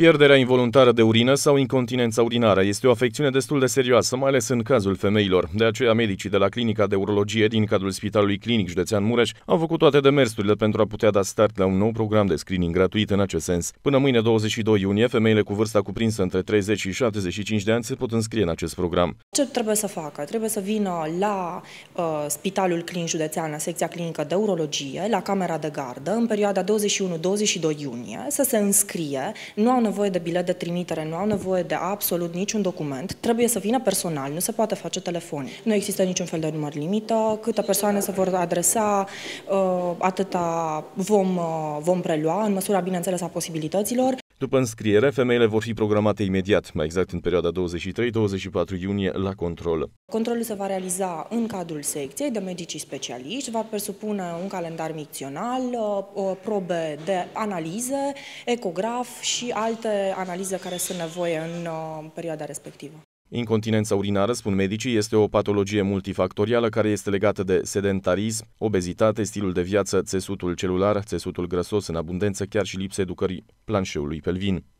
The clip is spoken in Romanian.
Pierderea involuntară de urină sau incontinența urinară este o afecțiune destul de serioasă, mai ales în cazul femeilor. De aceea, medicii de la Clinica de Urologie din cadrul Spitalului Clinic Județean Mureș au făcut toate demersurile pentru a putea da start la un nou program de screening gratuit în acest sens. Până mâine, 22 iunie, femeile cu vârsta cuprinsă între 30 și 75 de ani se pot înscrie în acest program. Ce trebuie să facă? Trebuie să vină la uh, Spitalul Clinic Județean, la secția clinică de urologie, la camera de gardă, în perioada 21-22 iunie, să se înscrie. Nu au nevoie de bilet de trimitere, nu au nevoie de absolut niciun document, trebuie să vină personal, nu se poate face telefon. Nu există niciun fel de număr limită, câte persoane se vor adresa, uh, atâta vom, uh, vom prelua, în măsura, bineînțeles, a posibilităților. După înscriere, femeile vor fi programate imediat, mai exact în perioada 23-24 iunie, la control. Controlul se va realiza în cadrul secției de medicii specialiști, va presupune un calendar micțional, uh, uh, probe de analize, ecograf și alte analize care sunt nevoie în uh, perioada respectivă. Incontinența urinară, spun medicii, este o patologie multifactorială care este legată de sedentarism, obezitate, stilul de viață, țesutul celular, țesutul grăsos în abundență, chiar și lipsa educării planșeului pelvin.